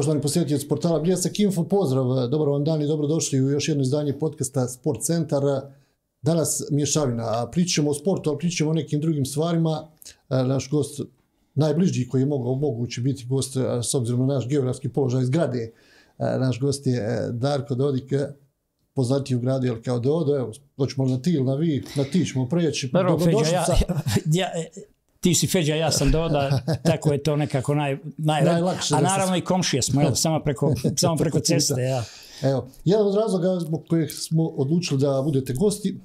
Poštovani posjetioci portala Bljesak Info, pozdrav, e, dobro vam dan i dobrodošli u još jedno izdanje podcasta Sport Centar. E, Danas mješavina, pričamo o sportu, ali pričamo o nekim drugim stvarima. E, naš gost, najbliži koji je mogao biti gost, s obzirom na naš geografski položaj zgrade, naš gost je Darko Dodik, poznati u gradu, jel kao Dodo, evo, doćemo na ti ili na vi, na ti ćemo preći. Dobro, ti si Feđa, ja sam Doda, tako je to nekako naj, najlakše. A naravno i komšije smo, jel, samo preko, samo preko ceste. Ja. Evo, jedan od razloga zbog kojeg smo odlučili da budete gosti,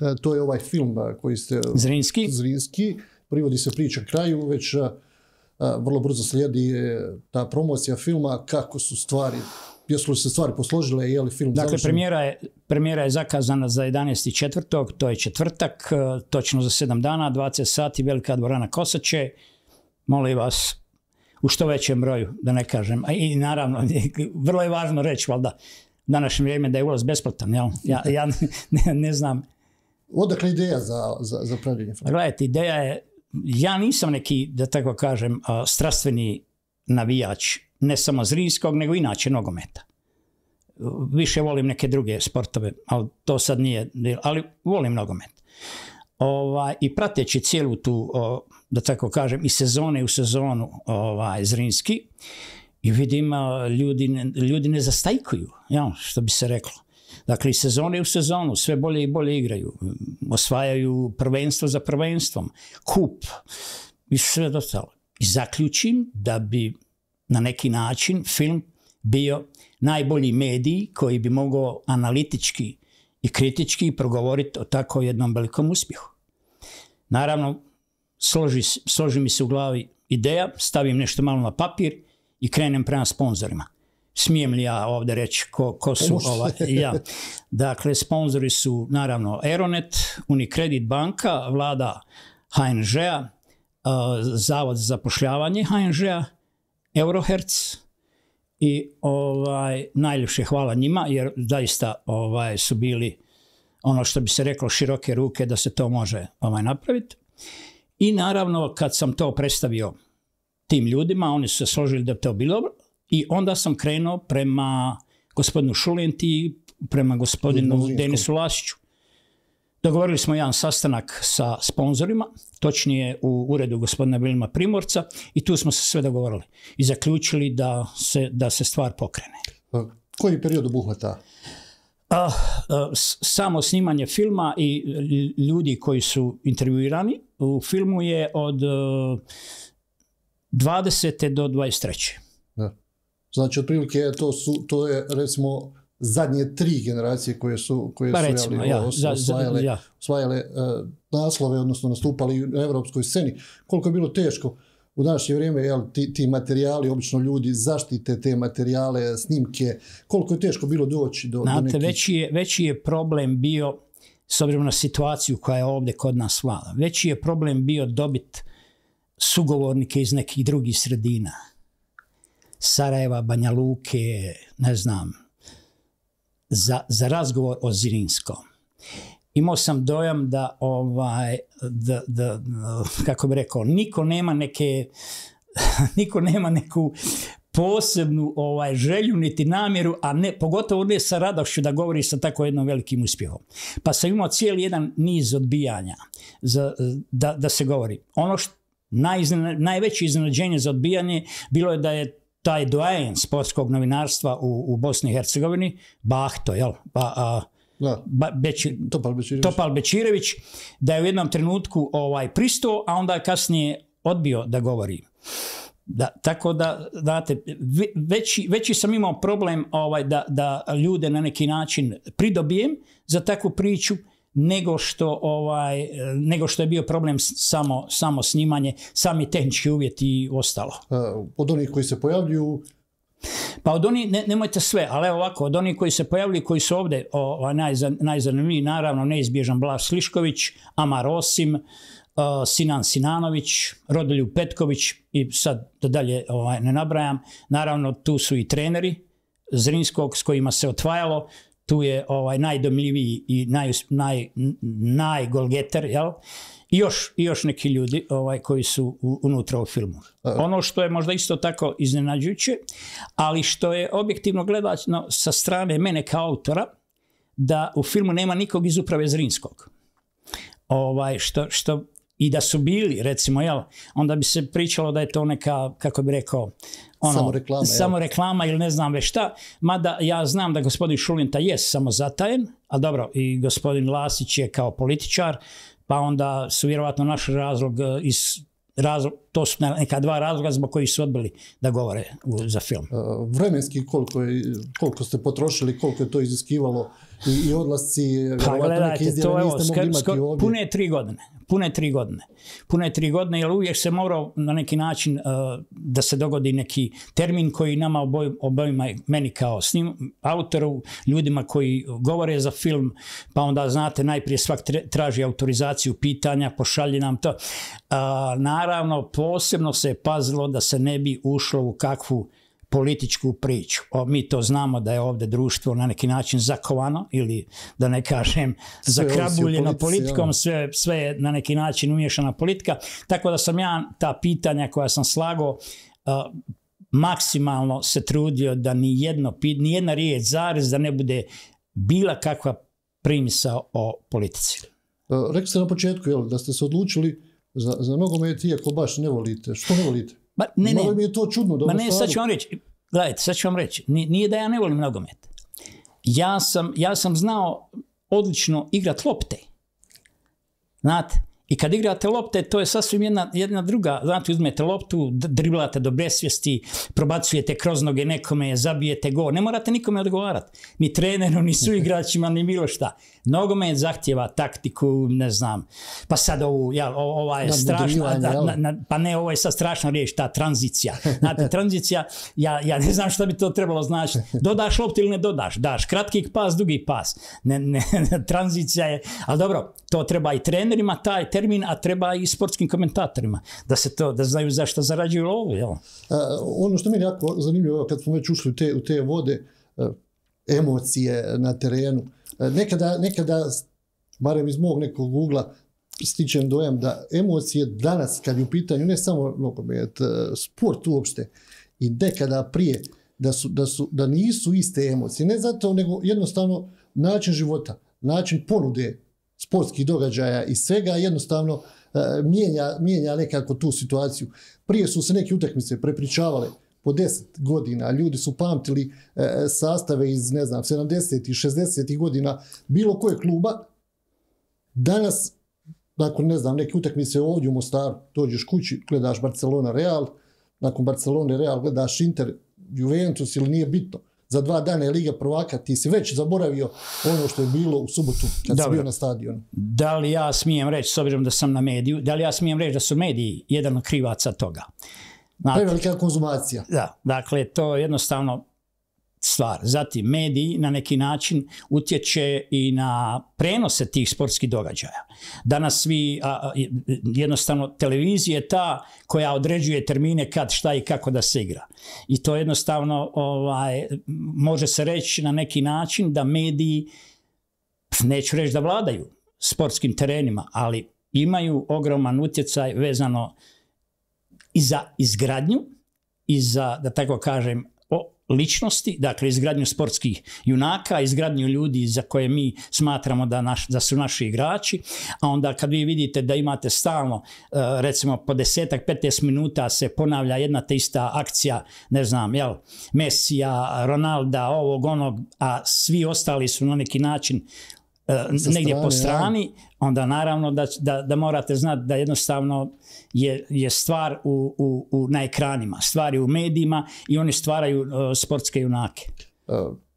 e, to je ovaj film e, koji ste... Zrinski. Zrinski, privodi se priča kraju, već e, vrlo brzo slijedi ta promocija filma, kako su stvari jesu li se stvari posložile i je li film dakle, Premijera je, premijera je zakazana za 11.4. to je četvrtak, e, točno za sedam dana, 20 sati, velika dvorana Kosače. Molim vas, u što većem broju, da ne kažem. I naravno, vrlo je važno reći, valjda, današnje vrijeme da je ulaz besplatan, jel? Ja, ne, znam. Odakle ideja za, za, za Gledajte, ideja je, ja nisam neki, da tako kažem, strastveni navijač ne samo Zrinskog, nego inače nogometa. Više volim neke druge sportove, ali to sad nije, ali volim nogomet. Ovaj, I prateći cijelu tu, da tako kažem, i sezone u sezonu ovaj, Zrinski, i vidim, ljudi, ljudi ne zastajkuju, ja, što bi se reklo. Dakle, i sezone u sezonu sve bolje i bolje igraju. Osvajaju prvenstvo za prvenstvom, kup i sve dostalo. I zaključim da bi na neki način film bio najbolji mediji koji bi mogao analitički i kritički progovoriti o tako jednom velikom uspjehu. Naravno, složi, mi se u glavi ideja, stavim nešto malo na papir i krenem prema sponzorima. Smijem li ja ovdje reći ko, su ova, ja. Dakle, sponzori su naravno Aeronet, Unicredit banka, vlada HNŽ-a, Zavod za zapošljavanje hnž Eurohertz i ovaj, najljepše hvala njima jer zaista ovaj, su bili ono što bi se reklo široke ruke da se to može ovaj, napraviti. I naravno kad sam to predstavio tim ljudima, oni su se složili da bi to bilo i onda sam krenuo prema gospodinu Šulenti, prema gospodinu Denisu Lasiću. Dogovorili smo jedan sastanak sa sponzorima, točnije u uredu gospodina Vilima Primorca i tu smo se sve dogovorili i zaključili da se, da se stvar pokrene. Koji period obuhvata? A, samo snimanje filma i e, ljudi koji su intervjuirani u filmu je od 20. E, do 23. Da. Znači, otprilike to, to je recimo zadnje tri generacije koje su, koje osvajale, naslove, odnosno nastupali na Europskoj sceni. Koliko je bilo teško u današnje vrijeme, jel, ti, materijali, obično ljudi zaštite te materijale, snimke, koliko je teško bilo doći do, Znate, veći, je, problem bio, s obzirom na situaciju koja je ovdje kod nas vlada, veći je problem bio dobit sugovornike iz nekih drugih sredina. Sarajeva, Banja Luke, ne znam, za, razgovor o Zirinskom. Imao sam dojam da, ovaj, da, kako bi rekao, niko nema neku posebnu ovaj, želju niti namjeru, a ne, pogotovo ne sa radošću da govori sa tako jednom velikim uspjehom. Pa sam imao cijeli jedan niz odbijanja da, se govori. Ono što najveće iznenađenje za odbijanje bilo je da je taj doajen sportskog novinarstva u, u Bosni i Hercegovini, Bahto, jel? Pa, da. Topal, Bečirević. da je u jednom trenutku ovaj pristao, a onda kasnije odbio da govori. tako da, znate, veći, sam imao problem ovaj, da ljude na neki način pridobijem za takvu priču, nego što, ovaj, e, nego što je bio problem samo, samo snimanje, sami tehnički uvjet i ostalo. E, od onih koji se pojavljuju, pa od onih, nemojte sve, ali evo ovako, od onih koji se pojavili, koji su ovdje o, najza najzanimljiviji, naravno neizbježan Blaž Slišković, Amar Osim, e, Sinan Sinanović, Rodolju Petković i sad da dalje ovaj, ne nabrajam. Naravno tu su i treneri Zrinskog s kojima se otvajalo, tu je ovaj najdomljiviji i naj, naj, jel? I još, još neki ljudi ovaj, koji su unutra u filmu. Ono što je možda isto tako iznenađujuće, ali što je objektivno gledano sa strane mene kao autora, da u filmu nema nikog iz uprave Zrinskog. Ovaj, što, što i da su bili, recimo, jel, onda bi se pričalo da je to neka, kako bi rekao, ono, samo reklama, ili ne znam već šta, mada ja znam da gospodin Šulinta je samo zatajen, a dobro, i gospodin Lasić je kao političar, pa onda su vjerojatno naš razlog e, iz razlog, to su neka dva razloga zbog kojih su odbili da govore za film. E, vremenski koliko, ste potrošili, koliko je to iziskivalo i, odlasci, e, pa, gledajte, Pune tri godine. Pune tri godine. Pune tri godine, jer uvijek se morao na neki način e, da se dogodi neki termin koji nama oboj, obojima, meni kao snim, autoru, ljudima koji govore za film, pa onda znate, najprije svak traži autorizaciju pitanja, pošalji nam to. naravno, po posebno se je pazilo da se ne bi ušlo u kakvu političku priču. O, mi to znamo da je ovdje društvo na neki način zakovano ili da ne kažem zakrabuljeno politikom, ono. sve, sve je na neki način umješana politika. Tako da sam ja ta pitanja koja sam slago maksimalno se trudio da ni, jedno, ni jedna riječ zarez da ne bude bila kakva primisa o politici. E, rekli ste na početku da ste se odlučili za, za nogomet, iako baš ne volite. Što ne volite? čudno. Ma ne, sad ću vam reći. Gledajte, sad ću vam reći. Nije da ja ne volim nogomet. Ja sam, ja sam znao odlično igrat lopte. Znate, i kad igrate lopte, to je sasvim jedna, druga, znate, uzmete loptu, driblate do besvijesti, probacujete kroz noge nekome, zabijete go, ne morate nikome odgovarati, ni treneru, ni suigračima, ni bilo šta. Nogomet zahtjeva taktiku, ne znam. Pa sad ovu, je strašna, pa ne, ovo je sad strašna riječ, ta tranzicija. Znate, tranzicija, ja, ne znam što bi to trebalo značiti. Dodaš loptu ili ne dodaš, daš kratki pas, dugi pas. Ne, tranzicija je, ali dobro, to treba i trenerima taj termin, a treba i sportskim komentatorima, da se to, da znaju zašto zarađuju lovu, e, ono što mi je jako zanimljivo, kad smo već ušli u te, u te vode, e, emocije na terenu, E, nekada, barem iz mog nekog ugla, stičem dojam da emocije danas, kad je u pitanju ne samo nogomet, e, sport uopšte, i nekada prije, da, su, da, su, da nisu iste emocije. Ne zato, nego jednostavno način života, način ponude sportskih događaja i svega jednostavno e, mijenja, mijenja nekako tu situaciju. Prije su se neke utakmice prepričavale, po 10 godina. Ljudi su pamtili e, sastave iz, ne znam, 70. i 60. godina bilo koje kluba. Danas, nakon, ne znam, neke utakmice ovdje u Mostaru, dođeš kući, gledaš Barcelona Real, nakon Barcelone Real gledaš Inter, Juventus ili nije bitno za dva dana je Liga prvaka, ti si već zaboravio ono što je bilo u subotu kad si bio na stadionu. Da li ja smijem reći, s obzirom da sam na mediju, da li ja smijem reći da su mediji jedan od krivaca toga? Znači, konzumacija. Da, dakle, to je jednostavno stvar. Zatim, mediji na neki način utječe i na prenose tih sportskih događaja. Danas svi, jednostavno, televizija je ta koja određuje termine kad, šta i kako da se igra. I to jednostavno ovaj, može se reći na neki način da mediji, neću reći da vladaju sportskim terenima, ali imaju ogroman utjecaj vezano i za izgradnju i za, da tako kažem, o ličnosti, dakle izgradnju sportskih junaka, izgradnju ljudi za koje mi smatramo da, su naši igrači, a onda kad vi vidite da imate stalno e, recimo po desetak, 15 minuta se ponavlja jedna te ista akcija, ne znam, jel, Mesija, Ronalda, ovog, onog, a svi ostali su na neki način E, negdje po strani, onda naravno da, morate znati da jednostavno je, stvar u, u, u, na ekranima, stvar je u medijima i oni stvaraju e, sportske junake. E,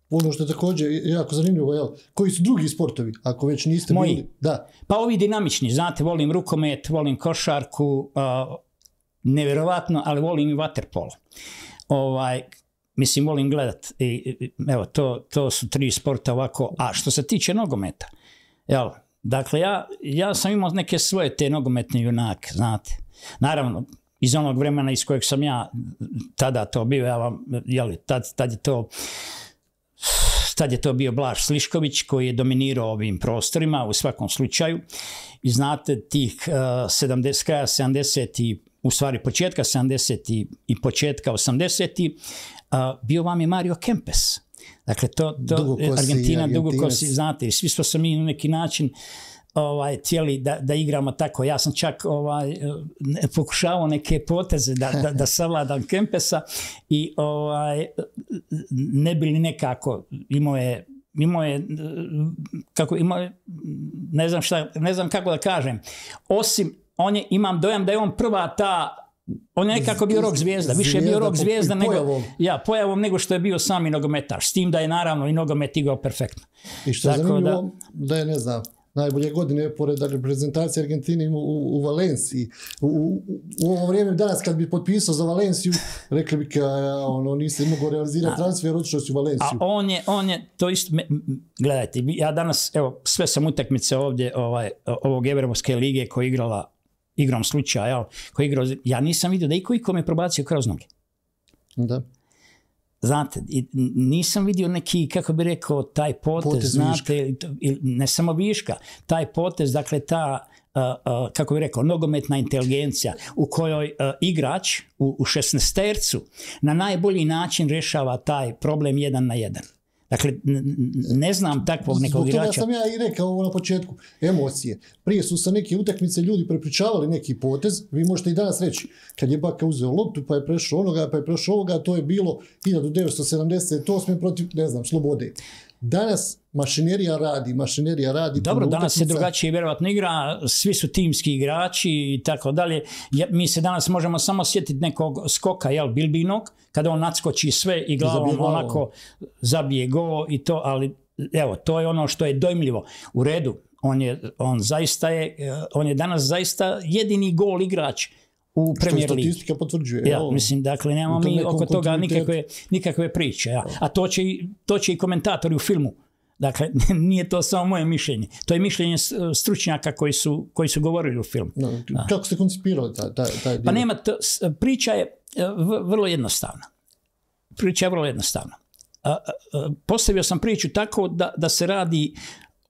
ono što je također jako zanimljivo, koji su drugi sportovi, ako već niste Moji. bili? Da. Pa ovi dinamični, znate, volim rukomet, volim košarku, uh, ali volim i vaterpolo. Ovaj, Mislim, volim gledat. evo, to, su tri sporta ovako. A što se tiče nogometa, jel, dakle, ja, ja sam imao neke svoje te nogometne junake, znate. Naravno, iz onog vremena iz kojeg sam ja tada to bio, ja tad, je to tad je to bio Blaž Slišković koji je dominirao ovim prostorima u svakom slučaju i znate tih 70, eh, kraja 70 i u stvari početka 70. i početka 80. bio vam je Mario Kempes. Dakle, to, to argentina Argentina, dugokosi, znate, svi smo se mi na neki način ovaj, da, da igramo tako. Ja sam čak ovaj, pokušavao neke poteze da, da, savladam Kempesa i ovaj, ne bili nekako, imao je kako imao ne znam šta, ne znam kako da kažem, osim on je, imam dojam da je on prva ta on je nekako bio rok zvijezda, više je bio rok zvijezda nego, pojavom. ja, pojavom nego što je bio sami nogometaš, s tim da je naravno i nogomet igrao perfektno. I što je da, da je, ne znam, najbolje godine pored reprezentacije Argentine u, u Valenciji. U, ovo vrijeme danas kad bi potpisao za Valenciju, rekli bi ka, ono, nisi mogao realizirati transfer, u Valenciju. on je, on to isto, gledajte, ja danas, evo, sve sam utakmice ovdje, ovaj, ovog Evropske lige koja je igrala igrom slučaja, koji ja nisam vidio da iko ikome probacio kroz noge. Da. Znate, nisam vidio neki, kako bi rekao, taj potez, znate, ne samo viška, taj potez, dakle ta, kako bi rekao, nogometna inteligencija u kojoj igrač u, u šestnestercu na najbolji način rješava taj problem jedan na jedan. Dakle, ne znam takvog nekog igrača. Zbog toga sam ja i rekao ovo na početku. Emocije. Prije su sa neke utakmice ljudi prepričavali neki potez. Vi možete i danas reći, kad je Baka uzeo loptu, pa je prešao onoga, pa je prešao ovoga, to je bilo 1978. protiv, ne znam, Slobode. Danas mašinerija radi, mašinerija radi. Dobro, danas je se drugačije vjerojatno igra, svi su timski igrači i tako dalje. Mi se danas možemo samo sjetiti nekog skoka, jel, bilbinog, kada on nadskoči sve i glavom onako zabije go i to, ali evo, to je ono što je dojmljivo. U redu, on je, on zaista je, eh, on je danas zaista jedini gol igrač u statistika potvrđuje. Ja, mislim, dakle, nemamo mi oko toga nikakve, priče. A to će, to će i komentatori u filmu. Dakle, nije to samo moje mišljenje. To je mišljenje stručnjaka koji su, govorili u filmu. taj, Pa nema, to, priča je e, vrlo jednostavna. Priča je vrlo jednostavna. Postavio sam priču tako da, da se radi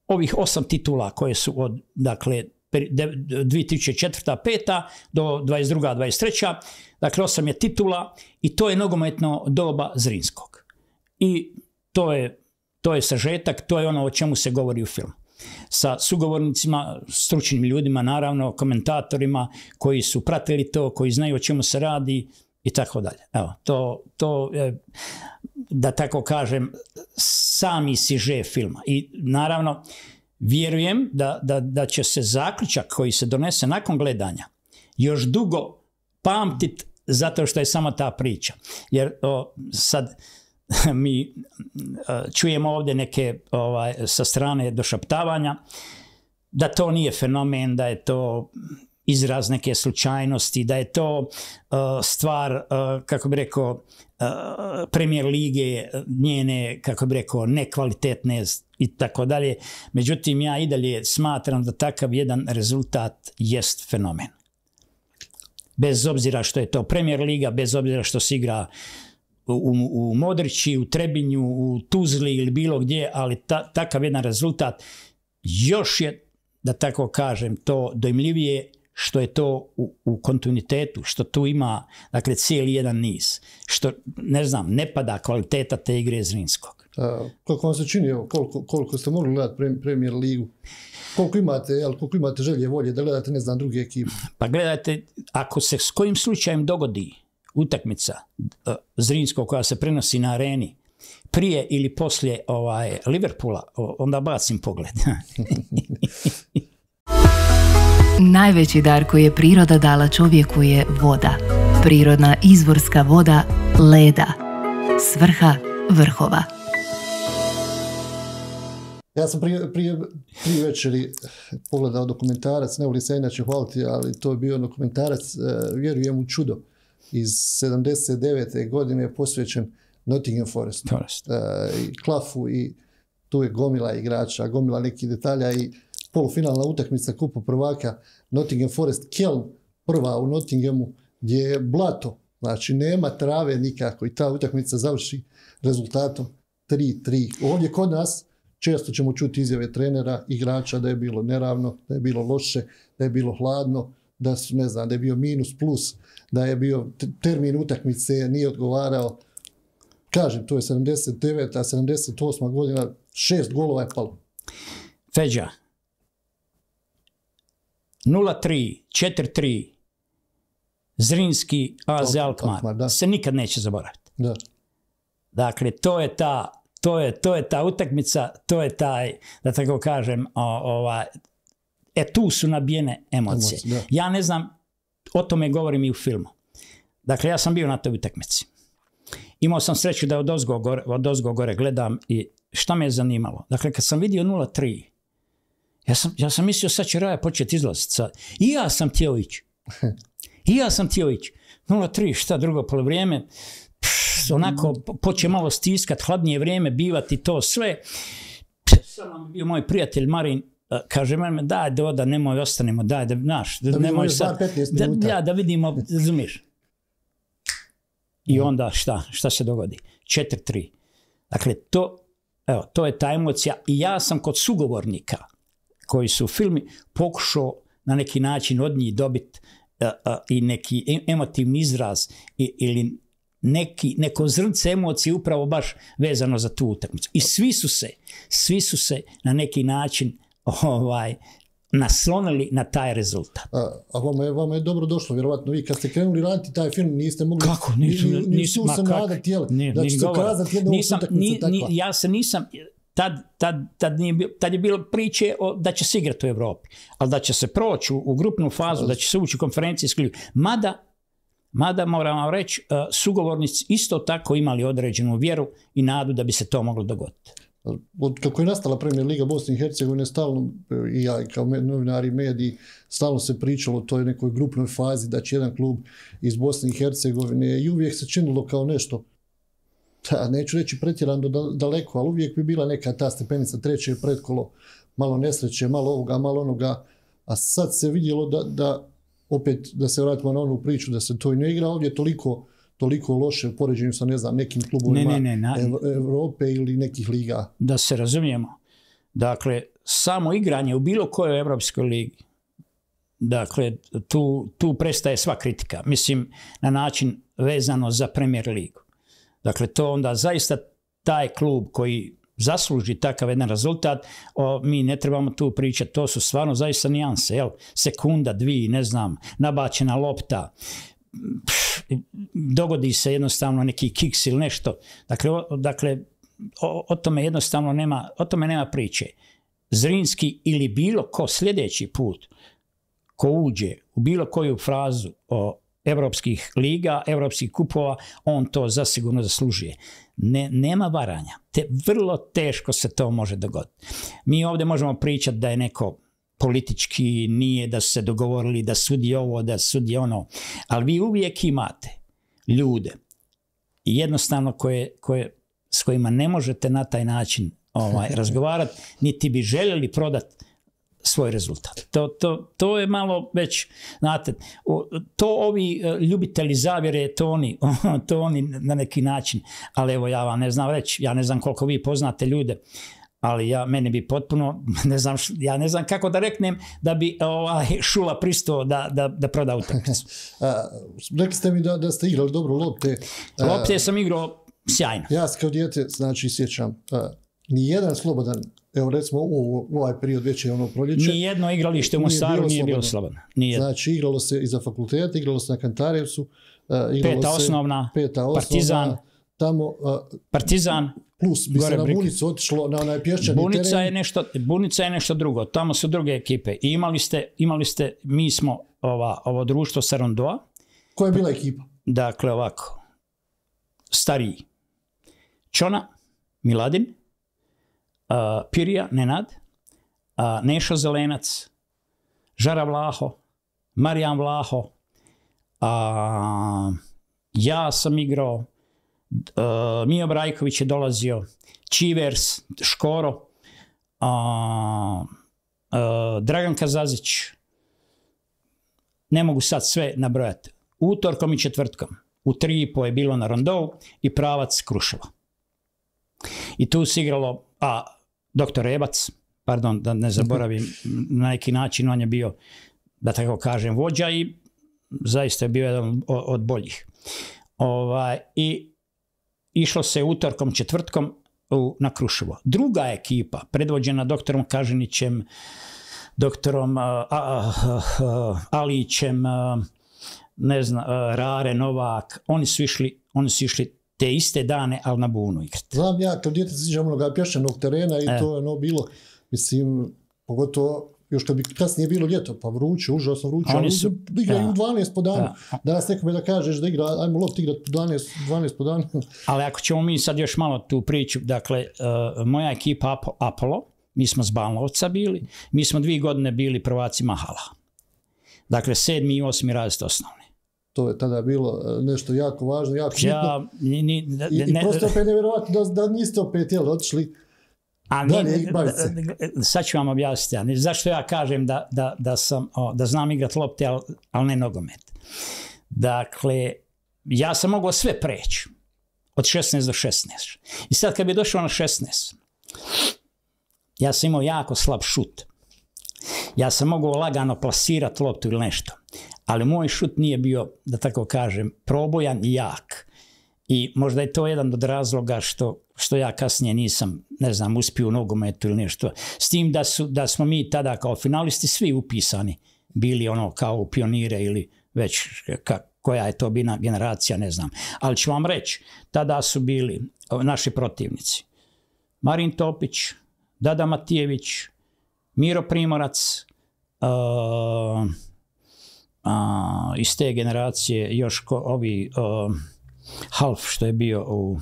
ovih osam titula koje su od, dakle, 2004. 5. do 22. 23. Dakle, osam je titula i to je nogometno doba Zrinskog. I to je, to sažetak, to je ono o čemu se govori u filmu. Sa sugovornicima, stručnim ljudima, naravno, komentatorima koji su pratili to, koji znaju o čemu se radi i tako dalje. Evo, to, da tako kažem, sami siže filma. I naravno, vjerujem da, će se zaključak koji se donese nakon gledanja još dugo pamtit zato što je sama ta priča. Jer sad mi čujemo ovdje neke ovaj, sa strane došaptavanja da to nije fenomen, da je to izraz neke slučajnosti, da je to stvar, kako bi rekao, premijer lige, njene, kako bi rekao, nekvalitetne i tako dalje. Međutim, ja i dalje smatram da takav jedan rezultat jest fenomen. Bez obzira što je to premijer liga, bez obzira što se igra u, Modrići, u Trebinju, u Tuzli ili bilo gdje, ali takav jedan rezultat još je, da tako kažem, to dojmljivije što je to u, kontinuitetu, što tu ima dakle, cijeli jedan niz, što ne znam, ne pada kvaliteta te igre Zrinskog koliko vam se čini, koliko, koliko ste mogli gledati premijer ligu? Koliko imate, jel, koliko imate želje, volje da gledate, ne znam, druge ekipe? Pa gledajte, ako se s kojim slučajem dogodi utakmica e, Zrinsko koja se prenosi na areni, prije ili poslije ovaj, Liverpoola, onda bacim pogled. Najveći dar koji je priroda dala čovjeku je voda. Prirodna izvorska voda leda. Svrha vrhova. Ja sam prije, prije, večeri pogledao dokumentarac, ne volim se inače hvaliti, ali to je bio ono dokumentarac e, Vjerujem u čudo iz 79. godine je posvećen Nottingham Forest. Forest. E, i Klafu i tu je gomila igrača, gomila nekih detalja i polufinalna utakmica Kupa prvaka Nottingham Forest Kelm prva u Nottinghamu gdje je blato, znači nema trave nikako i ta utakmica završi rezultatom 3-3. Ovdje kod nas Često ćemo čuti izjave trenera, igrača da je bilo neravno, da je bilo loše, da je bilo hladno, da su, ne znam, da je bio minus plus, da je bio termin utakmice, nije odgovarao. Kažem, to je 79. a 78. godina, šest golova je palo. Feđa, 0-3, 4-3, Zrinski AZ Alkmaar, se nikad neće zaboraviti. Da. Dakle, to je ta to je, to je ta utakmica, to je taj, da tako kažem, ova e tu su nabijene emocije. ja ne znam, o tome govorim i u filmu. Dakle, ja sam bio na toj utakmici. Imao sam sreću da od gore, gledam i šta me je zanimalo. Dakle, kad sam vidio 0-3, ja sam, ja sam mislio sad će Raja početi izlaziti. I ja sam htio ići. I ja sam htio ići. 0-3, šta drugo polovrijeme onako mhm. poče malo stiskat, hladnije vrijeme bivati to sve. Samo bio moj prijatelj Marin, e, kaže mene, daj da oda, nemoj ostanemo, daj da, znaš, da, nemoj da, da vidimo, razumiješ. I mhm. onda šta, šta se dogodi? 4-3. Dakle, to, evo, to je ta emocija i ja sam kod sugovornika koji su u filmi pokušao na neki način od njih dobiti e, e, i neki emotivni izraz ili neki, neko zrnce emocije upravo baš vezano za tu utakmicu. I svi su se, svi su se na neki način ovaj, naslonili na taj rezultat. A, a vama, je, vama je dobro došlo, vjerovatno vi kad ste krenuli raditi taj film niste mogli... Kako? Nisam, nisam, nisam, ja se nisam, tad, tad, tad, tad je bilo priče o, da će se igrati u Europi, ali da će se proći u, grupnu fazu, da će se ući u konferencije Mada mada moram vam reći, e, sugovornici isto tako imali određenu vjeru i nadu da bi se to moglo dogoditi. kako je nastala premijer Liga Bosne i Hercegovine, stalno, e, i ja kao novinari mediji, stalno se pričalo o toj nekoj grupnoj fazi da će jedan klub iz Bosne i Hercegovine i uvijek se činilo kao nešto da, neću reći pretjerano daleko, ali uvijek bi bila neka ta stepenica treće pretkolo, malo nesreće, malo ovoga, malo onoga, a sad se vidjelo da opet da se vratimo na onu priču da se to i ne igra ovdje toliko toliko loše u poređenju sa ne znam nekim klubovima ne, Europe ili nekih liga. Da se razumijemo. Dakle, samo igranje u bilo kojoj Europskoj ligi, dakle, tu, prestaje sva kritika. Mislim, na način vezano za Premier ligu. Dakle, to onda zaista taj klub koji zasluži takav jedan rezultat, mi ne trebamo tu pričati, to su stvarno zaista nijanse, jel? sekunda, dvi, ne znam, nabačena lopta, dogodi se jednostavno neki kiks ili nešto. Dakle, dakle o, tome jednostavno nema, o tome nema priče. Zrinski ili bilo ko sljedeći put ko uđe u bilo koju frazu o evropskih liga, evropskih kupova, on to zasigurno zaslužuje. nema varanja. Te, vrlo teško se to može dogoditi. Mi ovdje možemo pričati da je neko politički nije da su se dogovorili da sudi ovo, da sudi ono, ali vi uvijek imate ljude jednostavno koje, s kojima ne možete na taj način ovaj, razgovarati, niti bi željeli prodati svoj rezultat. To, je malo već, znate, to ovi e, ljubitelji zavjere, to oni, to oni na neki način, ali evo ja vam ne znam reći, ja ne znam koliko vi poznate ljude, ali ja, meni bi potpuno, ne ja ne znam kako da reknem da bi e, ovaj, Šula pristo da, da, da proda utakmicu. Rekli ste mi da, ste igrali dobro lopte. Lopte sam igrao sjajno. Ja kao znači, sjećam, nijedan slobodan Evo recimo u, ovaj period već je ono proljeće. Nijedno igralište u Mostaru nije bilo slobodno. Znači igralo se i za fakultet, igralo se na Kantarevcu. E, peta osnovna, peta Partizan. Tamo, e, partizan. Plus bi se Bunicu otišlo na onaj pješčani Bunica Je nešto, Bunica je nešto drugo. Tamo su druge ekipe. I imali ste, imali ste mi smo ova, ovo društvo Sarondoa. Koja je bila ekipa? Dakle, ovako. Stariji. Čona, Miladin, Uh, Pirija Nenad, uh, Nešo Zelenac, Žara Vlaho, Marijan Vlaho, uh, ja sam igrao, Mio Brajković je dolazio, Čivers, Škoro, Dragan Kazazić, ne mogu sad sve nabrojati, utorkom i četvrtkom. U tri i po je bilo na rondovu i pravac Kruševa. I tu se igralo, a doktor Rebac, pardon da ne zaboravim, na neki način on je bio, da tako kažem, vođa i zaista je bio jedan od boljih. Ovaj, I išlo se utorkom, četvrtkom u, na Kruševo. Druga ekipa, predvođena doktorom Kažinićem, doktorom Alićem, ne znam, Rare, Novak, oni su išli, oni su išli te iste dane, ali na bunu igrati. Znam ja, kad djete siđam onoga pješčanog terena i e. to je ono bilo, mislim, pogotovo još kad bi kasnije bilo ljeto, pa vruće, užasno vruće, oni su igraju 12 po danu. Da. Danas nekome da kažeš da igra, ajmo lopt igrat 12, 12 po danu. Ali ako ćemo mi sad još malo tu priču, dakle, uh, moja ekipa Apollo, mi smo s Banlovca bili, mi smo dvije godine bili prvaci Mahala. Dakle, sedmi i osmi razred osnovno. To je tada bilo e, nešto jako važno, jako ja, ni, ni, I, prosto da, da niste opet jel, otišli a ne, sad ću vam objasniti, zašto ja kažem da, da, da, sam, da znam igrat lopte, ali al ne nogomet. Dakle, ja sam mogao sve preći, od 16 do 16. I sad kad bi došao na 16, ja sam imao jako slab šut. Ja sam mogao lagano plasirati loptu ili nešto ali moj šut nije bio, da tako kažem, probojan i jak. I možda je to jedan od razloga što, ja kasnije nisam, ne znam, uspio u nogometu ili nešto. S tim da, smo mi tada kao finalisti svi upisani bili ono kao pionire ili već koja je to bina generacija, ne znam. Ali ću vam reći, tada su bili naši protivnici. Marin Topić, Dada Matijević, Miro Primorac, a, iz te generacije još ovi Half što je bio u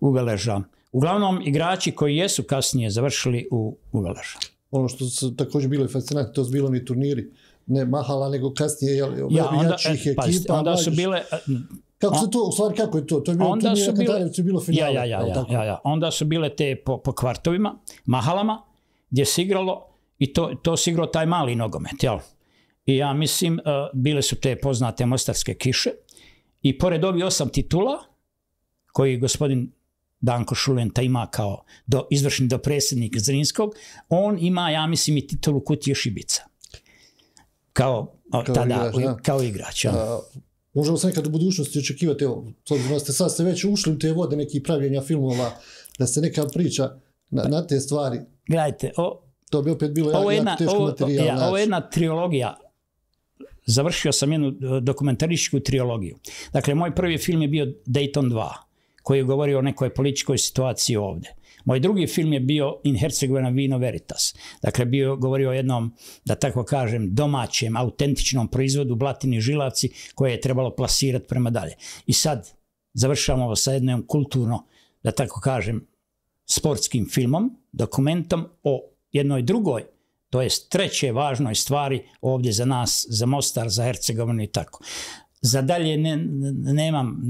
Ugaleža. Uglavnom igrači koji jesu kasnije završili u Ugaleža. Ono što su također bilo fascinantno, to su bilo ni turniri. Ne Mahala, nego kasnije onda, e, pa ekipa. su bile, e, u stvari kako to? To je bilo, onda su bile, bilo Ja, ja, Onda su bile te po, po kvartovima, mahalama, gdje se igralo i to, to se igrao taj mali nogomet, jel? I ja mislim, e, bile su te poznate mostarske kiše. I pored ovih osam titula, koji gospodin Danko Šulenta ima kao do, izvršni dopredsjednik Zrinskog, on ima, ja mislim, i titulu Kutije Šibica. Kao, tada, igrač. Kao igrač ja. A, možemo se nekad u budućnosti očekivati, evo, s sad ste već ušli u te vode nekih pravljenja filmova, da se neka priča pa, na, te stvari. Gledajte, to bi opet bilo ovo jedna, jako teško ovo, jedna trilogija završio sam jednu e, dokumentarističku trilogiju. Dakle, moj prvi film je bio Dayton 2, koji je govorio o nekoj političkoj situaciji ovdje. Moj drugi film je bio In Hercegovina Vino Veritas. Dakle, bio govorio o jednom, da tako kažem, domaćem, autentičnom proizvodu Blatini Žilavci koje je trebalo plasirati prema dalje. I sad završavamo ovo sa jednom kulturno, da tako kažem, sportskim filmom, dokumentom o jednoj drugoj to jest treće važnoj stvari ovdje za nas, za Mostar, za Hercegovinu i tako. Za dalje nemam,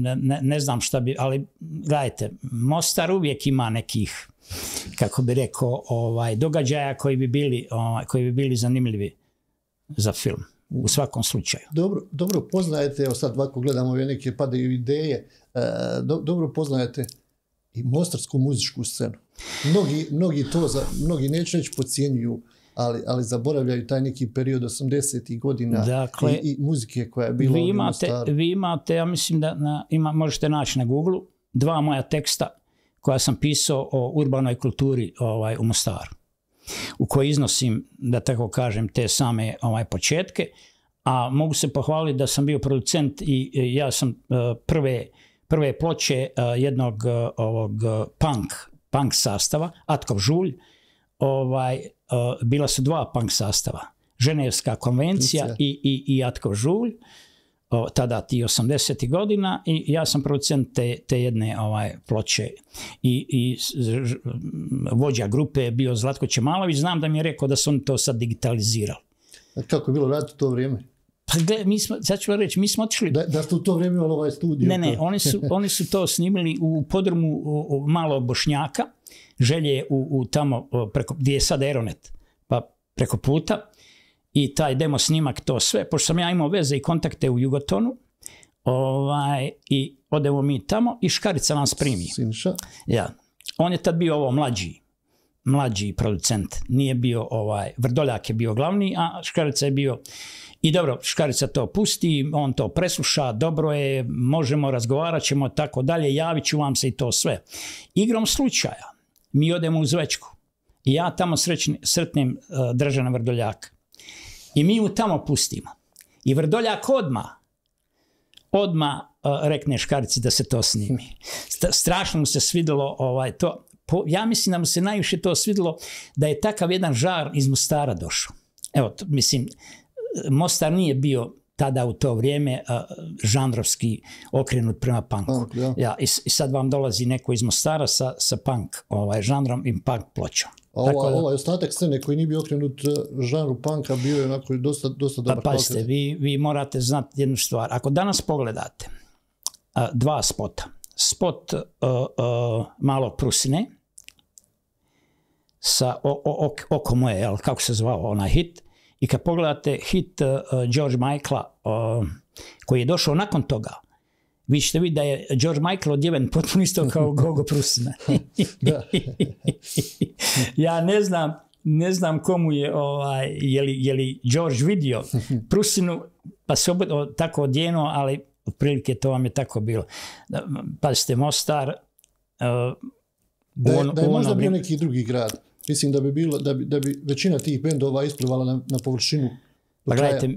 ne, znam šta bi, ali gledajte, Mostar uvijek ima nekih, kako bi rekao, ovaj, događaja koji bi bili, ovaj, koji bi bili zanimljivi za film u svakom slučaju. Dobro, poznajete, evo sad ovako gledamo ove neke padaju ideje, e, dobro poznajete i mostarsku muzičku scenu. Mnogi, to, mnogi neću reći, pocijenjuju ali, ali zaboravljaju taj neki period 80. godina dakle, i, muzike koja je bila vi imate, vi imate, ja mislim da možete naći na Google dva moja teksta koja sam pisao o urbanoj kulturi ovaj, u Mostaru u kojoj iznosim, da tako kažem, te same ovaj, početke, a mogu se pohvaliti da sam bio producent i ja sam e, prve, prve ploče e, jednog e, ovog punk, punk sastava, Atkov Žulj, ovaj, Eh, bila su dva punk sastava. Ženevska konvencija i, i, Jatko Žulj, o, eh, tada ti 80. godina i ja sam producent te, jedne ovaj, ploče i, vođa grupe je bio Zlatko Čemalović, znam da mi je rekao da su oni to sad digitalizirali. kako je bilo rad u to vrijeme? Pa mi sad ću reći, mi smo otišli... Da, da ste u to vrijeme imali ovaj studio. Ne, ne, oni su, to snimili u podrumu u, Bošnjaka, želje u, tamo, gdje je sad Aeronet, pa preko puta. I taj demo snimak, to sve. Pošto sam ja imao veze i kontakte u Jugotonu, ovaj, i odemo mi tamo i Škarica nas primi. Ja. On je tad bio ovo mlađi mlađi producent. Nije bio ovaj, Vrdoljak je bio glavni, a Škarica je bio i dobro, Škarica to pusti, on to presuša, dobro je, možemo, razgovarat ćemo, tako dalje, javit ću vam se i to sve. Igrom slučaja, mi odemo u Zvečku. I ja tamo srećni, sretnim e, Držana Vrdoljaka. I mi ju tamo pustimo. I Vrdoljak odma, odma e, rekne Škarici da se to snimi. strašno mu se svidjelo ovaj, to. ja mislim da mu se najviše to svidilo da je takav jedan žar iz Mostara došao. Evo, mislim, Mostar nije bio tada u to vrijeme žanrovski okrenut prema punku. ja. i, sad vam dolazi neko iz Mostara sa, sa punk ovaj, žanrom i punk pločom. A ovaj, ovaj ostatak scene koji nije bio okrenut e, žanru punka bio je onako dosta, dosta pa dobar Pa pazite, vi, vi morate znati jednu stvar. Ako danas pogledate dva spota, spot uh, e, e, malog Prusine sa o, o, oko moje, jel, kako se zvao onaj hit, i kad pogledate hit eh, George Michaela eh, koji je došao nakon toga, vi ćete vidjeti da je George Michael odjeven potpuno isto kao Gogo Prusina. ja ne znam, ne znam komu je, ovaj, je, li, George vidio Prusinu, pa se tako odjeno, ali otprilike to vam je tako bilo. Pazite, Mostar, uh, da je, ono- možda ono bio neki drugi grad. Mislim da bi, bilo, da bi, da bi većina tih bendova isplivala na, na površinu. Pa gledajte,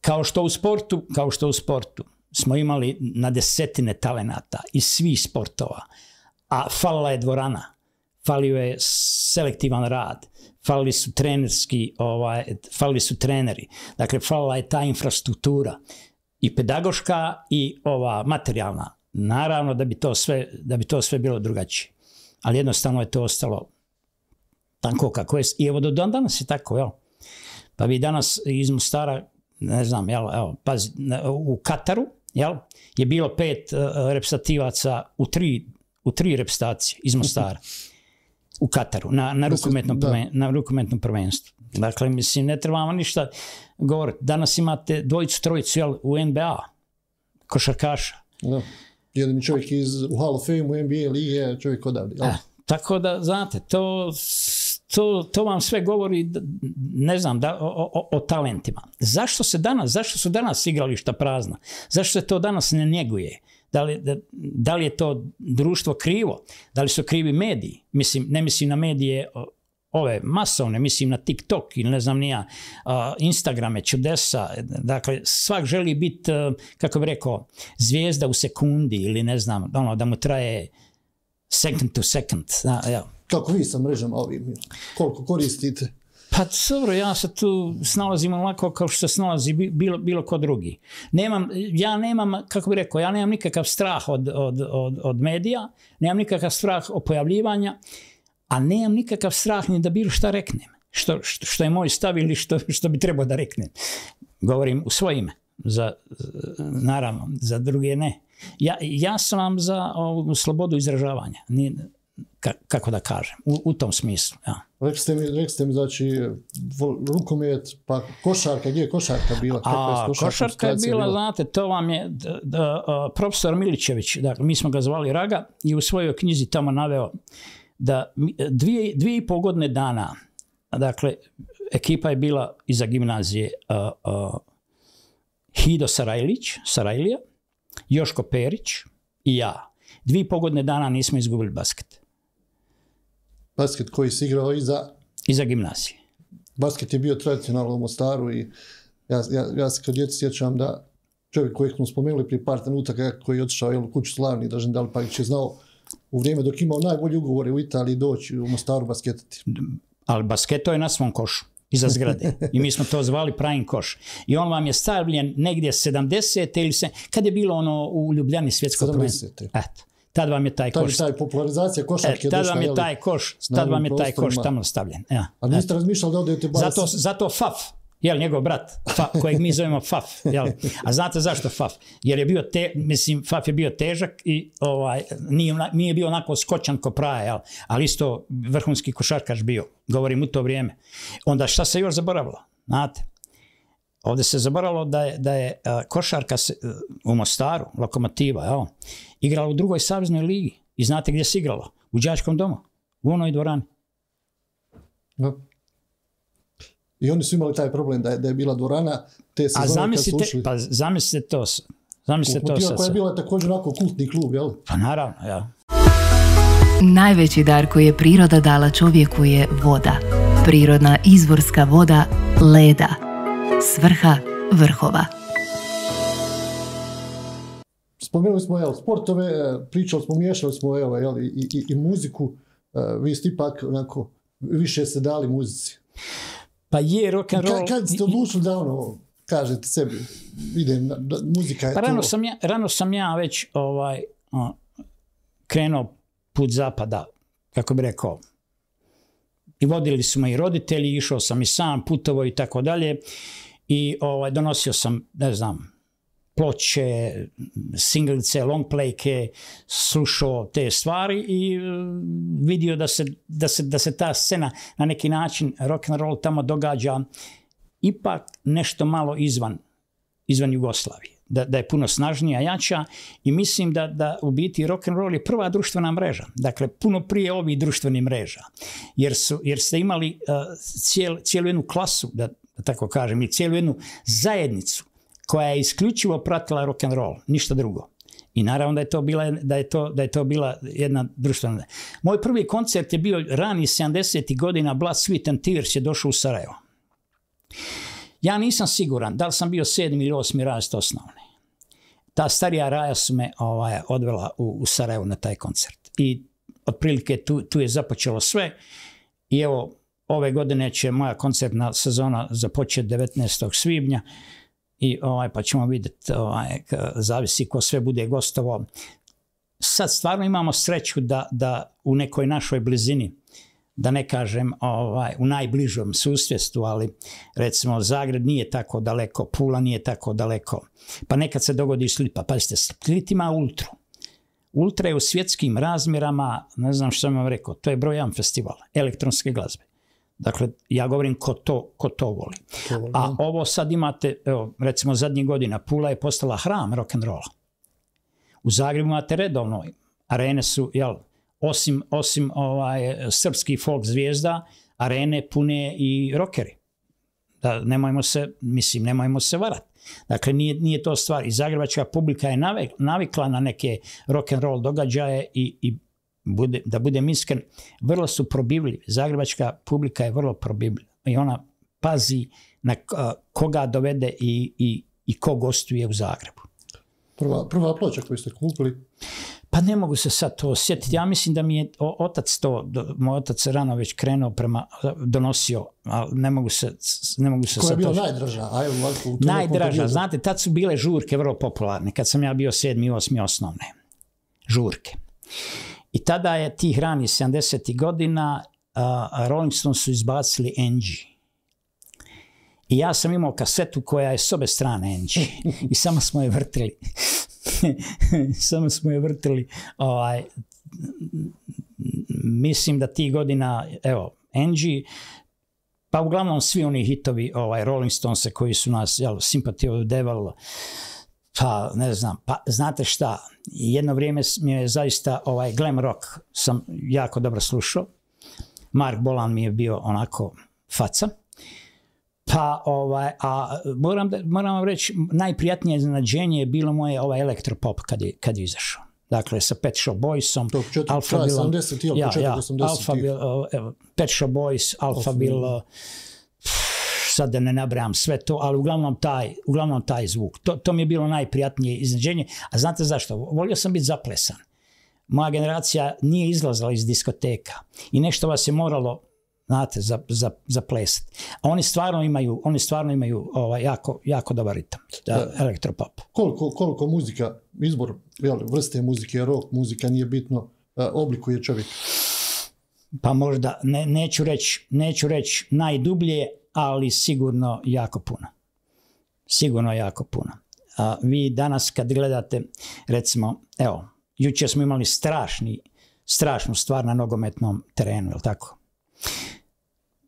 kao što u sportu, kao što u sportu smo imali na desetine talenata iz svih sportova, a falila je dvorana, falio je selektivan rad, falili su trenerski, ovaj, falili su treneri, dakle falila je ta infrastruktura i pedagoška i ova materijalna. Naravno da bi to sve, da bi to sve bilo drugačije, ali jednostavno je to ostalo tanko kako je. I evo do dan danas je tako, jel? Pa vi danas iz Mostara, ne znam, jel, evo, pazi, u Kataru, jel, je bilo pet uh, u tri, u tri repstacije iz Mostara. U Kataru, na, na, rukometnom, na rukometnom prvenstvu. Dakle, mislim, ne trebamo ništa govoriti. Danas imate dvojicu, trojicu, jel, u NBA, košarkaša. Da. Jedan čovjek iz, u Hall of Fame, u NBA lige, čovjek odavde. E, tako da, znate, to to, vam sve govori, ne znam, o, talentima. Zašto se danas, zašto su danas igrališta prazna? Zašto se to danas ne njeguje? Da li, je to društvo krivo? Da li su krivi mediji? Mislim, ne mislim na medije ove masovne, mislim na TikTok ili ne znam ni ja, Instagrame, čudesa, dakle svak želi biti, e, kako bi rekao, zvijezda u sekundi ili ne znam, ono da mu traje second to second. Da, ja. Kako vi sa mrežama ovim? Koliko koristite? Pa dobro, ja se tu snalazim onako kao što se snalazi bilo, bilo ko drugi. Nemam, ja nemam, kako bi rekao, ja nemam nikakav strah od, od, od, od medija, nemam nikakav strah od pojavljivanja, a nemam nikakav strah ni da bilo šta reknem. Što, što, je moj stav ili što, što bi trebao da reknem. Govorim u svoje ime. Za, naravno, za druge ne. Ja, sam vam za ovu slobodu izražavanja. kako da kažem, u, tom smislu. Ja. Rekli ste mi, znači, rukomet, pa košarka, gdje je košarka bila? Kako je košarka, je bila, znate, to vam je d, e, profesor Milićević, dakle, mi smo ga zvali Raga, i u svojoj knjizi tamo naveo da dvije, dvije i godine dana, dakle, ekipa je bila iza gimnazije e, e, Hido Sarajlić, Sarajlija, Joško Perić i ja. Dvi pogodne dana nismo izgubili basket. Basket koji se igrao iza... Iza gimnazije. Basket je bio tradicionalno u Mostaru i ja, ja, se kao djeci sjećam da čovjek kojeg smo spomenuli prije par trenutaka koji je otišao u kuću slavni, Dražen Dalpagić je znao u vrijeme dok imao najbolje ugovore u Italiji doći u Mostaru basketati. Ali basketo je na svom košu iza zgrade. I mi smo to zvali Prime koš. I on vam je stavljen negdje 70. ili se, kad je bilo ono u Ljubljani svjetsko prvenstvo. Eto. Tad vam je taj koš. Tad taj popularizacija košarke e, Tad vam je taj koš, tad vam je taj koš tamo stavljen. Ja. A niste razmišljali da odete baš... Zato, zato FAF, jel, njegov brat, kojeg mi zovemo Faf, A znate zašto Faf? Jer je bio, mislim, Faf je bio težak i ovaj, nije, bio onako skočan ko praje, Ali isto vrhunski košarkaš bio, govorim u to vrijeme. Onda šta se još zaboravilo, znate? Ovdje se zaboravilo da je, da košarka e, u Mostaru, lokomotiva, jel? Igrala u drugoj saveznoj ligi. I znate gdje se igralo? U đačkom domu, u onoj dvorani. I oni su imali taj problem da je, da je bila dvorana te sezone A zamislite, pa zamislite to Zamislite to sad. koja je bila također onako kultni klub, jel? Pa naravno, ja. Najveći dar koji je priroda dala čovjeku je voda. Prirodna izvorska voda leda. Svrha vrhova. Spomenuli smo jel, sportove, e, pričali smo, miješali smo evo, jel, i, i, i muziku. E, vi ste ipak onako, više se dali muzici. Pa je rock and roll... kad ste odlučili da ono, kažete sebi, idem, da, muzika je pa rano Sam ja, rano sam ja već ovaj, o, krenuo put zapada, kako bi rekao, i vodili su me i roditelji, išao sam i sam, putovo i tako dalje. I ovaj, donosio sam, ne znam, ploče, singlice, longplayke, slušao te stvari i e, vidio da se, ta scena na neki način roll tamo događa ipak nešto malo izvan, izvan Jugoslavije. Da, je puno snažnija, jača i mislim da, da u biti rock'n'roll je prva društvena mreža. Dakle, puno prije ovih društvenih mreža. Jer, ste imali e, cijelu jednu klasu, da, tako kažem, i cijelu jednu zajednicu koja je isključivo pratila rock and roll, ništa drugo. I naravno da je to bila, da je to, bila jedna društvena. Moj prvi koncert je bio rani 70. godina, Blood, Sweet and Tears je došao u Sarajevo. Ja nisam siguran da li sam bio sedmi ili osmi rast osnovni. Ta starija raja su me ovaj, odvela u, u Sarajevo na taj koncert. I otprilike tu, tu je započelo sve. I evo, ove godine će moja koncertna sezona započeti 19. svibnja i ovaj, pa ćemo vidjeti, ovaj, zavisi ko sve bude gostovo. Sad stvarno imamo sreću da, da u nekoj našoj blizini, da ne kažem ovaj, u najbližom susjedstvu, ali recimo Zagreb nije tako daleko, Pula nije tako daleko. Pa nekad se dogodi Slipa, pazite, Split ima Ultra. Ultra je u svjetskim razmjerama, ne znam što sam vam rekao, to je broj festival elektronske glazbe. Dakle, ja govorim ko to, ko to voli. A ovo sad imate, evo, recimo zadnjih godina, Pula je postala hram rock'n'rolla. U Zagrebu imate redovno, arene su, jel, osim, osim ovaj, srpskih folk zvijezda, arene pune i rokeri. Da, nemojmo se, mislim, nemojmo se varati. Dakle, nije, nije to stvar. I zagrebačka publika je navikla na neke rock roll događaje i, i da budem iskren, vrlo su probivljivi. Zagrebačka publika je vrlo probivljiva i ona pazi na koga dovede i, i, i ko gostuje u Zagrebu. Prva, prva ploča koju ste kupili? Pa ne mogu se sad to osjetiti. Ja mislim da mi je otac to, moj otac rano već krenuo prema, donosio, ali ne mogu se, ne mogu se Koja je bila najdraža? najdraža, znate, tad su bile žurke vrlo popularne, kad sam ja bio sedmi, osmi osnovne. Žurke. I tada je tih hrani 70. godina uh, Rolling su izbacili Angie. I ja sam imao kasetu koja je s strane Angie. I samo smo je vrtili. samo smo je vrtili. Ovaj, mislim da tih godina, evo, Angie, pa uglavnom svi oni hitovi ovaj, Rolling koji su nas, jel, Sympathy pa ne znam, pa znate šta, jedno vrijeme mi je zaista ovaj glam rock sam jako dobro slušao. Mark Bolan mi je bio onako faca. Pa ovaj, a moram, vam reći, najprijatnije iznenađenje je bilo moje ovaj elektropop kad je, kad izašao. Dakle, sa Pet Shop Boysom, Pet Shop Boys, Alfa sad da ne nabrajam sve to, ali uglavnom taj, uglavnom taj zvuk. To, mi je bilo najprijatnije izređenje. A znate zašto? Volio sam biti zaplesan. Moja generacija nije izlazila iz diskoteka i nešto vas je moralo znate, za, za, A oni stvarno imaju, oni stvarno imaju ovaj, jako, dobar ritam, da, elektropop. Koliko, koliko muzika, izbor vrste muzike, rock muzika, nije bitno, e, oblikuje čovjek? Pa možda, ne, neću reći neću reći najdublje, ali sigurno jako puno. Sigurno jako puno. A vi danas kad gledate, recimo, evo, jučer smo imali strašni, strašnu stvar na nogometnom terenu, jel tako?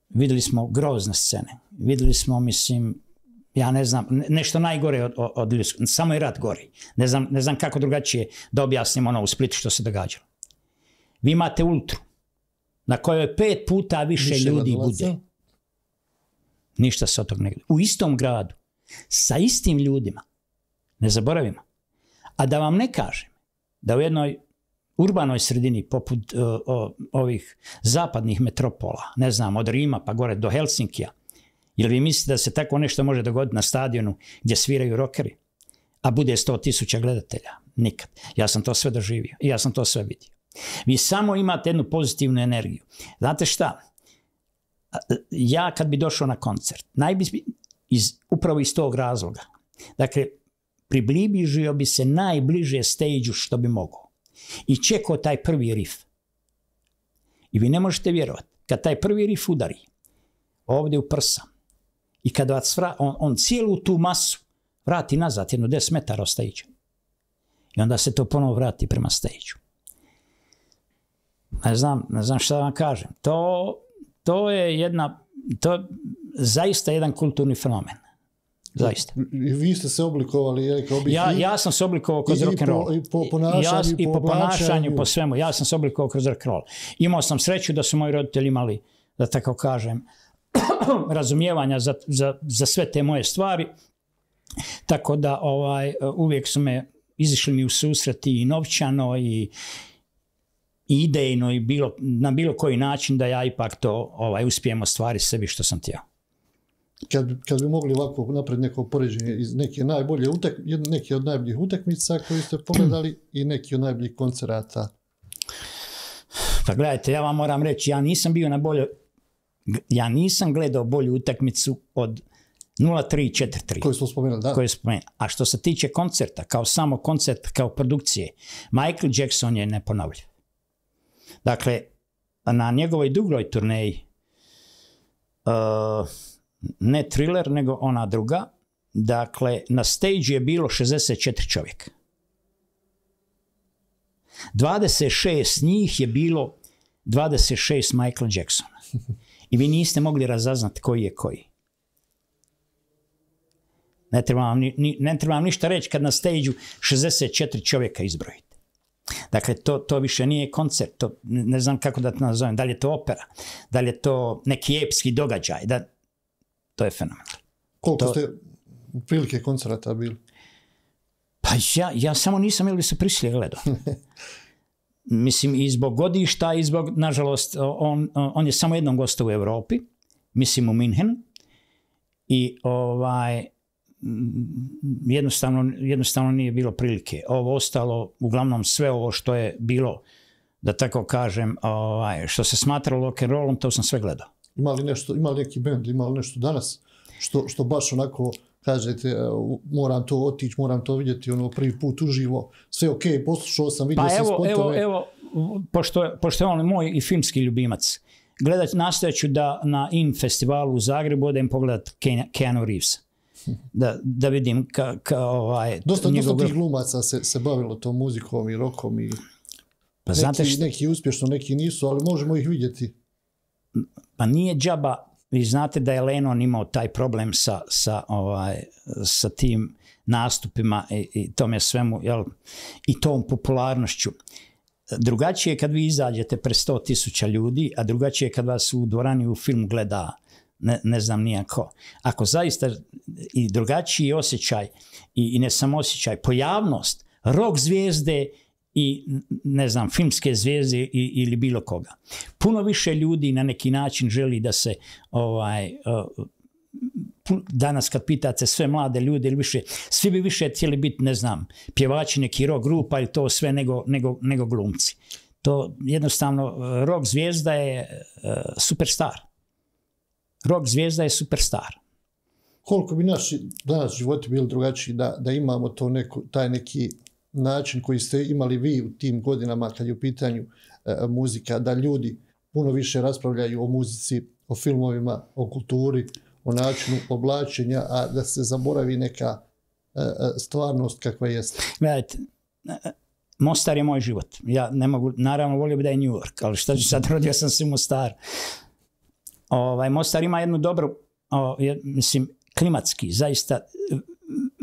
Vidjeli smo grozne scene. Vidjeli smo, mislim, ja ne znam, nešto najgore od, od samo je rat gori. Ne znam, kako drugačije da objasnim ono u Splitu što se događalo. Vi imate ultru na kojoj pet puta više, više ljudi bude. Ništa se od toga U istom gradu, sa istim ljudima. Ne zaboravimo. A da vam ne kažem da u jednoj urbanoj sredini poput e, ovih zapadnih metropola, ne znam, od Rima pa gore do Helsinkija, jel vi mislite da se tako nešto može dogoditi na stadionu gdje sviraju rockeri a bude sto tisuća gledatelja? Nikad. Ja sam to sve doživio i ja sam to sve vidio. Vi samo imate jednu pozitivnu energiju. Znate šta? E, ja kad bi došao na koncert, najbi iz, upravo iz tog razloga. Dakle, približio bi se najbliže steđu što bi mogao. I čekao taj prvi rif. I vi ne možete vjerovati, kad taj prvi rif udari, ovdje u prsa, i kad vas on, cijelu tu masu vrati nazad, jedno 10 metara stage I onda se to ponovo vrati prema stage ne znam, ne znam šta vam kažem. To to je jedna, to zaista jedan kulturni fenomen. Zaista. vi ste se oblikovali, je ja, sam se oblikovao kroz rock I, I po ponašanju, i po, svemu. Ja sam se oblikovao kroz rock'n'roll. Imao sam sreću da su moji roditelji imali, da tako kažem, razumijevanja za, sve te moje stvari. Tako da ovaj uvijek su me izišli mi u susret i novčano i, idejno i bilo, na bilo koji način da ja ipak to ovaj, uspijem ostvariti sebi što sam htio. Kad, kad bi mogli ovako napred neko poređenje iz neke najbolje utak, neki od najboljih utakmica koje ste pogledali i neki od najboljih koncerata? Pa gledajte, ja vam moram reći, ja nisam bio na boljoj, ja nisam gledao bolju utakmicu od 0343. Koju smo spomenuli, da. Koju spomenuli. A što se tiče koncerta, kao samo koncert, kao produkcije, Michael Jackson je neponovljiv. Dakle, na njegovoj drugoj turneji, uh, ne thriller, nego ona druga, dakle, na stage je bilo 64 čovjeka. 26 njih je bilo 26 Michael Jacksona. I vi niste mogli razaznati koji je koji. Ne trebam ništa reći kad na stage 64 čovjeka izbrojite. Dakle, to, to više nije koncert, to, ne znam kako da to nazovem, da li je to opera, da li je to neki epski događaj, da, to je fenomen. Koliko to... ste prilike koncerata bili? Pa ja, samo nisam ili se prisilje gledao. Mislim, i zbog godišta, i zbog, nažalost, on, je samo jednom gostu u Europi, mislim u Minhenu, i ovaj, jednostavno, nije bilo prilike. Ovo ostalo, uglavnom sve ovo što je bilo, da tako kažem, ovaj, što se smatralo rock to sam sve gledao. Ima li, nešto, ima neki bend, ima li nešto danas što, što baš onako kažete e, moram to otići, moram to vidjeti ono prvi put uživo, sve ok, poslušao sam, vidio pa sam evo, evo, evo, pošto, je on moj i filmski ljubimac, gledat, nastojat ću da na im festivalu u Zagrebu odem pogledat Keanu Reevesa da, da vidim ka, ovaj, dosta, glumaca se, se bavilo tom muzikom i rokom i pa neki, znate neki uspješno, neki nisu, ali možemo ih vidjeti. Pa nije džaba, vi znate da je Lennon imao taj problem sa, ovaj, sa tim nastupima i, tome svemu, jel, i tom popularnošću. Drugačije je kad vi izađete pre 100.000 ljudi, a drugačije je kad vas u dvorani u film gleda ne, znam nijako. Ako zaista i drugačiji osjećaj i, i ne samo osjećaj, pojavnost, rok zvijezde i ne znam, filmske zvijezde ili bilo koga. Puno više ljudi na neki način želi da se ovaj, danas kad pitate sve mlade ljude ili više, svi bi više htjeli biti, ne znam, pjevači neki rock grupa ili to sve nego, glumci. To jednostavno, rock zvijezda je e, superstar. Rock zvijezda je superstar. Koliko bi naši danas životi bili drugačiji da, imamo to taj neki način koji ste imali vi u tim godinama kad je u pitanju e, muzika, da ljudi puno više raspravljaju o muzici, o filmovima, o kulturi, o načinu oblačenja, a da se zaboravi neka e, e, stvarnost kakva jeste. Gledajte, Mostar je moj život. Ja ne mogu, naravno volio bi da je New York, ali šta ću sad, rodio sam se u Mostar. Ovaj, Mostar ima jednu dobru, o, mislim, klimatski, zaista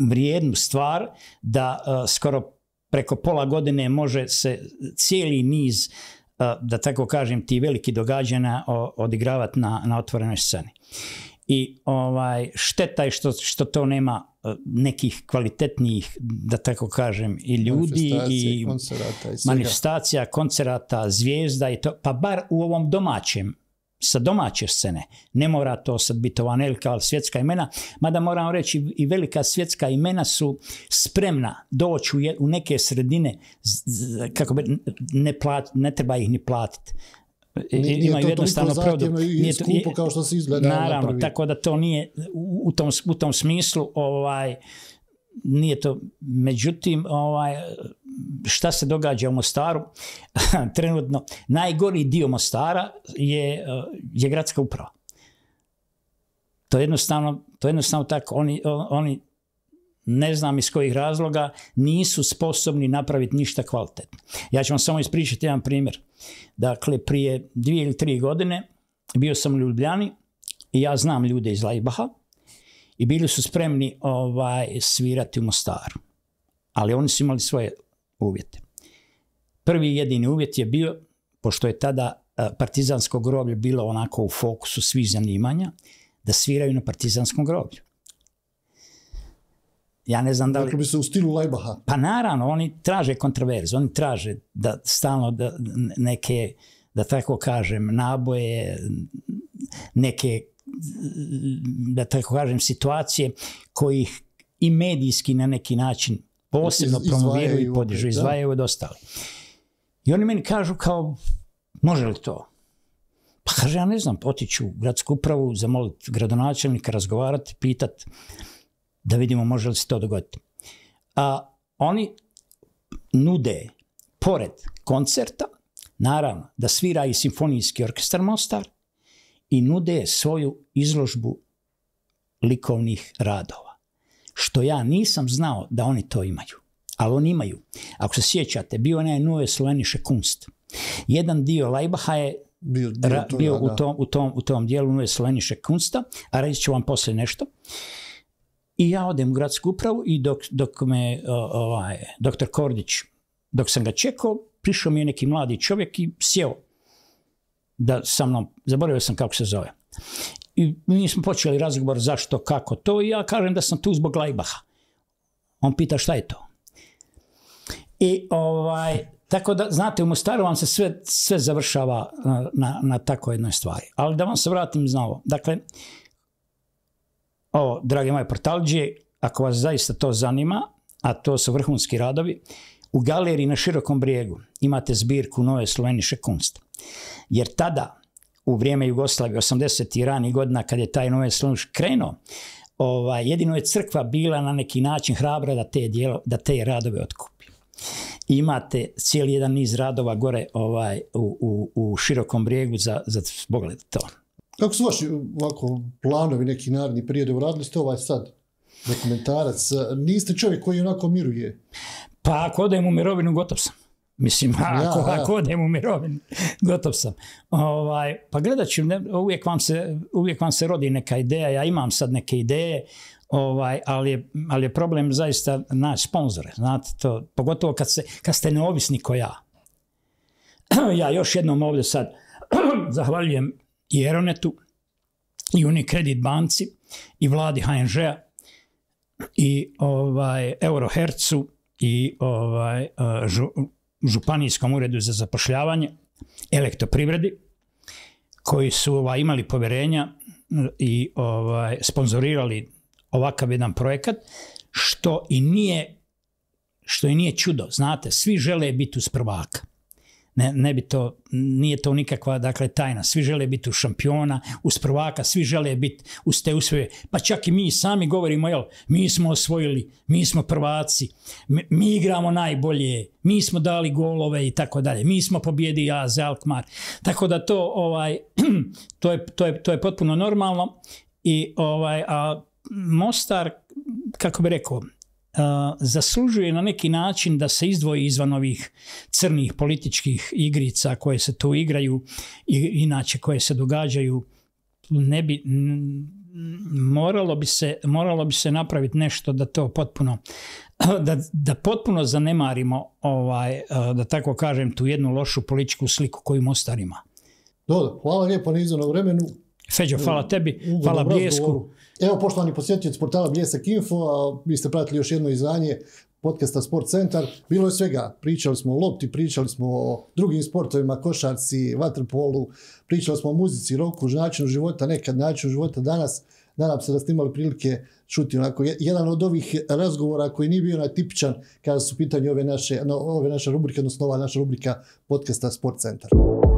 vrijednu stvar da e, skoro preko pola godine može se cijeli niz, e, da tako kažem, ti veliki događanja odigravati na, otvorenoj sceni. I ovaj, šteta je što, to nema e, nekih kvalitetnijih, da tako kažem, i ljudi i manifestacija, koncerata, zvijezda i to, pa bar u ovom domaćem sa domaće scene. Ne mora to sad biti ova velika svjetska imena, mada moram reći i velika svjetska imena su spremna doći u neke sredine, kako bi, ne, ne treba ih ni platiti. imaju jednostavno kao što Naravno, tako da to nije u tom, smislu ovaj, nije to. Međutim, ovaj, šta se događa u Mostaru, trenutno najgori dio Mostara je, eh, je gradska uprava. To je jednostavno, to jednostavno tako. Oni, ne znam iz kojih razloga, nisu sposobni napraviti ništa kvalitetno. Ja ću vam samo ispričati jedan primjer. Dakle, prije dvije ili tri godine bio sam u Ljubljani i ja znam ljude iz Lajbaha i bili su spremni ovaj, svirati u Mostaru. Ali oni su imali svoje uvjete. Prvi jedini uvjet je bio, pošto je tada e, partizansko groblje bilo onako u fokusu svih zanimanja, da sviraju na partizanskom groblju. Ja ne znam da li... bi se u stilu Lajbaha. Pa naravno, oni traže kontroverzu, oni traže da stalno neke, da tako kažem, naboje, neke, da tako kažem, situacije kojih i medijski na neki način posebno promoviraju i podižu, izdvajaju od ostalih. I oni meni kažu kao, može li to? Pa kaže, ja ne znam, otiću u gradsku upravu, zamoliti gradonačelnika, razgovarati, pitati da vidimo može li se to dogoditi. A oni nude, pored koncerta, naravno, da svira i Simfonijski orkestar Mostar i nude svoju izložbu likovnih radova što ja nisam znao da oni to imaju. Ali oni imaju. Ako se sjećate, bio je nove Sloveniše kunst. Jedan dio Lajbaha je bio, bio, u, tom, u, tom, u tom dijelu nove Sloveniše kunsta, a reći ću vam poslije nešto. I ja odem u gradsku upravu i dok, dok me ovaj, doktor Kordić, dok sam ga čekao, prišao mi je neki mladi čovjek i sjeo da sa mnom, zaboravio sam kako se zove i mi smo počeli razgovor zašto, kako to i ja kažem da sam tu zbog Lajbaha. On pita šta je to? I ovaj, tako da, znate, u Mostaru vam se sve, sve završava na, na, tako jednoj stvari. Ali da vam se vratim ovo. Dakle, ovo, dragi moje portalđije, ako vas zaista to zanima, a to su vrhunski radovi, u galeriji na Širokom brijegu imate zbirku Nove Sloveniše kunst. Jer tada, u vrijeme Jugoslavije, 80. i rani godina kad je taj novi slunš krenuo, ovaj, jedino je crkva bila na neki način hrabra da te, dijelo, da te radove otkupi. Imate cijeli jedan niz radova gore ovaj, u, širokom brijegu za, za pogled to. Kako su vaši ovako, planovi neki narodni period uradili ste ovaj sad dokumentarac? Niste čovjek koji onako miruje? Pa ako odem u mirovinu, gotov sam. Mislim, ako, ja, u mirovinu, gotov sam. Ovaj, pa gledat ću, uvijek, vam se, vam se rodi neka ideja, ja imam sad neke ideje, ovaj, ali, je, problem zaista na sponzore, znate to, pogotovo kad, se, kad ste neovisni ko ja. ja još jednom ovdje sad zahvaljujem i Eronetu, i Unicredit banci, i vladi HNŽ-a, i ovaj, Eurohercu, i ovaj, eh, županijskom uredu za zapošljavanje, elektroprivredi, koji su ovaj, imali povjerenja i ovaj, sponzorirali ovakav jedan projekat, što i nije što i nije čudo. Znate, svi žele biti uz prvaka. Ne, bi to, nije to nikakva dakle tajna. Svi žele biti u šampiona, uz prvaka, svi žele biti uz te usvoje. Pa čak i mi sami govorimo, jel, mi smo osvojili, mi smo prvaci, mi, igramo najbolje, mi smo dali golove i tako dalje. Mi smo pobjedi AZ Alkmar. Tako da to ovaj to je, potpuno normalno i ovaj a Mostar kako bi rekao zaslužuje na neki način da se izdvoji izvan ovih crnih političkih igrica koje se tu igraju i inače koje se događaju ne bi moralo bi se, moralo bi se napraviti nešto da to potpuno da, potpuno zanemarimo ovaj, da tako kažem tu jednu lošu političku sliku koju Mostar ima. Dobro, hvala lijepo na izvanom vremenu. Feđo, hvala tebi, hvala Bljesku. Evo, poštovani posjetioci portala Bljesak Info, vi ste pratili još jedno izdanje podcasta Sport Centar. Bilo je svega. Pričali smo o lopti, pričali smo o drugim sportovima, košarci, vaterpolu, pričali smo o muzici, roku, načinu života, nekad načinu života danas. Nadam se da ste imali prilike čuti jedan od ovih razgovora koji nije bio na tipčan kada su pitanje ove ove naše rubrike, odnosno ova naša rubrika podcasta Sport Centar.